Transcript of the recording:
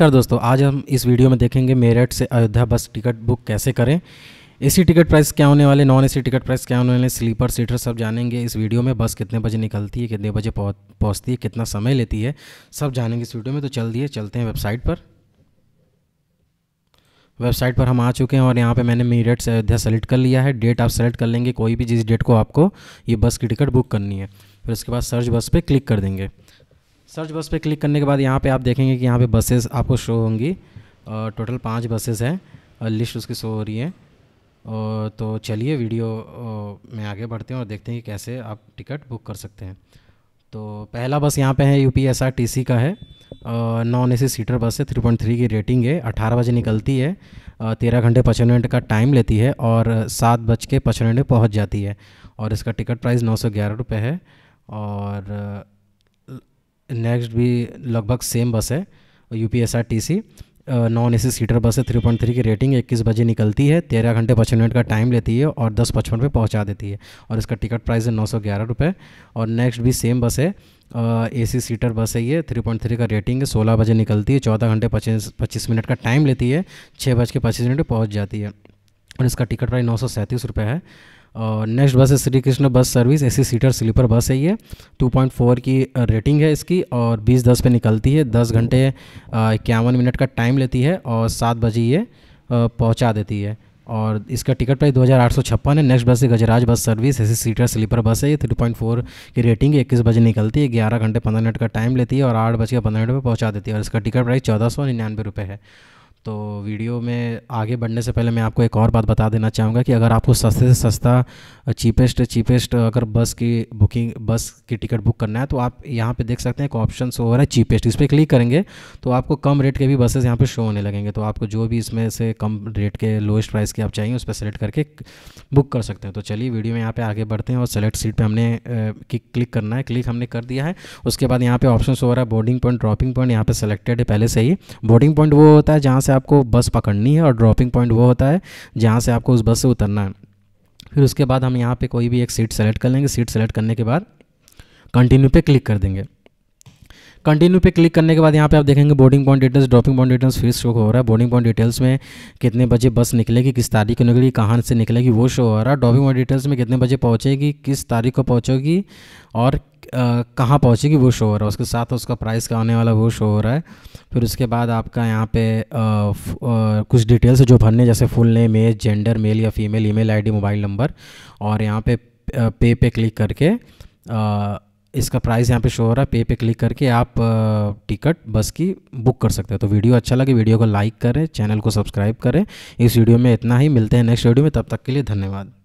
नमस्कार दोस्तों आज हम इस वीडियो में देखेंगे मेरठ से अयोध्या बस टिकट बुक कैसे करें एसी टिकट प्राइस क्या होने वाले नॉन एसी टिकट प्राइस क्या होने वाले स्लीपर सीटर सब जानेंगे इस वीडियो में बस कितने बजे निकलती है कितने बजे पहुंचती है कितना समय लेती है सब जानेंगे इस वीडियो में तो चल दिए चलते हैं वेबसाइट पर वेबसाइट पर हम आ चुके हैं और यहाँ पे मैंने मेरठ से अयोध्या सेलेक्ट कर लिया है डेट आप सेलेक्ट कर लेंगे कोई भी जिस डेट को आपको ये बस की टिकट बुक करनी है फिर उसके बाद सर्च बस पर क्लिक कर देंगे सर्च बस पे क्लिक करने के बाद यहाँ पे आप देखेंगे कि यहाँ पे बसेस आपको शो होंगी टोटल पाँच बसेस हैं लिस्ट उसकी शो हो रही है और तो चलिए वीडियो में आगे बढ़ते हैं और देखते हैं कि कैसे आप टिकट बुक कर सकते हैं तो पहला बस यहाँ पे है यू पी का है नॉन ए सीटर बस है 3.3 की रेटिंग है अठारह बजे निकलती है तेरह घंटे पचपन मिनट का टाइम लेती है और सात बज के पचपन मिनट पहुँच जाती है और इसका टिकट प्राइस नौ सौ ग्यारह रुपये है और नेक्स्ट भी लगभग सेम बस है U P S R T C non A C seater bus है थ्री पॉइंट थ्री की रेटिंग इक्कीस बजे निकलती है तेरह घंटे पचपन मिनट का टाइम लेती है और दस पचपन पर पहुँचा देती है और इसका टिकट प्राइस है नौ सौ ग्यारह रुपये और नेक्स्ट भी सेम बस है ए सी सीटर बस है ये थ्री पॉइंट थ्री का रेटिंग है सोलह बजे निकलती है चौदह घंटे पच्चीस पच्चीस मिनट का टाइम लेती है छः बज के पच्चीस मिनट पहुँच जाती है और इसका टिकट प्राइस नौ सौ सैंतीस रुपये है और नेक्स्ट बस है Shri Krishna bus service AC seater sleeper bus है ये 2.4 की रेटिंग है इसकी और 20 दस पे निकलती है 10 घंटे इक्यावन मिनट का टाइम लेती है और सात बजे ये पहुंचा देती है और इसका टिकट प्राइस दो है नेक्स्ट बस है गजराज bus service AC seater sleeper bus है ये 3.4 की रेटिंग है इक्कीस बजे निकलती है ग्यारह घंटे पंद्रह मिनट का टाइम लेती है और आठ बज के पंद्रह मिनट पर पहुँचा देती है और इसका टिकट प्राइस चौदह सौ निन्यानवे रुपये है तो वीडियो में आगे बढ़ने से पहले मैं आपको एक और बात बता देना चाहूँगा कि अगर आपको सस्ते से सस्ता चीपेस्ट चीपेस्ट अगर बस की बुकिंग बस की टिकट बुक करना है तो आप यहाँ पे देख सकते हैं एक ऑप्शन शो हो रहा है चीपेस्ट इस पर क्लिक करेंगे तो आपको कम रेट के भी बसेस यहाँ पे शो होने लगेंगे तो आपको जो भी इसमें से कम रेट के लोएस्ट प्राइस के आप चाहिए उस पर सेलेक्ट करके बुक कर सकते हैं तो चलिए वीडियो में यहाँ पर आगे बढ़ते हैं और सेलेक्ट सीट पर हमने क्लिक करना है क्लिक हमने कर दिया है उसके बाद यहाँ पर ऑप्शन शो हो रहा है बोर्डिंग पॉइंट ड्रॉपिंग पॉइंट यहाँ पर सेलेक्टेड है पहले से ही बोर्डिंग पॉइंट वो होता है जहाँ से आपको बस पकड़नी है और ड्रॉपिंग पॉइंट वो होता है जहाँ से आपको उस बस से उतरना है फिर उसके बाद हम यहाँ पे कोई भी एक सीट सेलेक्ट कर लेंगे सीट सेलेक्ट करने के बाद कंटिन्यू पे क्लिक कर देंगे कंटिन्यू पे क्लिक करने के बाद यहाँ पे आप देखेंगे boarding point details dropping point details फिर शो हो रहा है बोर्डिंग पॉइंट डिटेल्स में कितने बजे बस निकलेगी किस तारीख को निकलेगी कहाँ से निकलेगी वो शो हो रहा है ड्रॉपिंग पॉइंट डिटेल्स में कितने बजे पहुँचेगी किस तारीख को पहुँचेगी और कहाँ पहुँचेगी वो शो हो रहा है उसके साथ उसका प्राइस का आने वाला वो शो हो रहा है फिर उसके बाद आपका यहाँ पे कुछ डिटेल्स जो भरने जैसे full name age gender male या female email mobile number और यहाँ पे पे पे क्लिक करके आ, इसका प्राइस यहाँ पे शो हो रहा है पे पे क्लिक करके आप टिकट बस की बुक कर सकते हो तो वीडियो अच्छा लगे वीडियो को लाइक करें चैनल को सब्सक्राइब करें इस वीडियो में इतना ही मिलते हैं नेक्स्ट वीडियो में तब तक के लिए धन्यवाद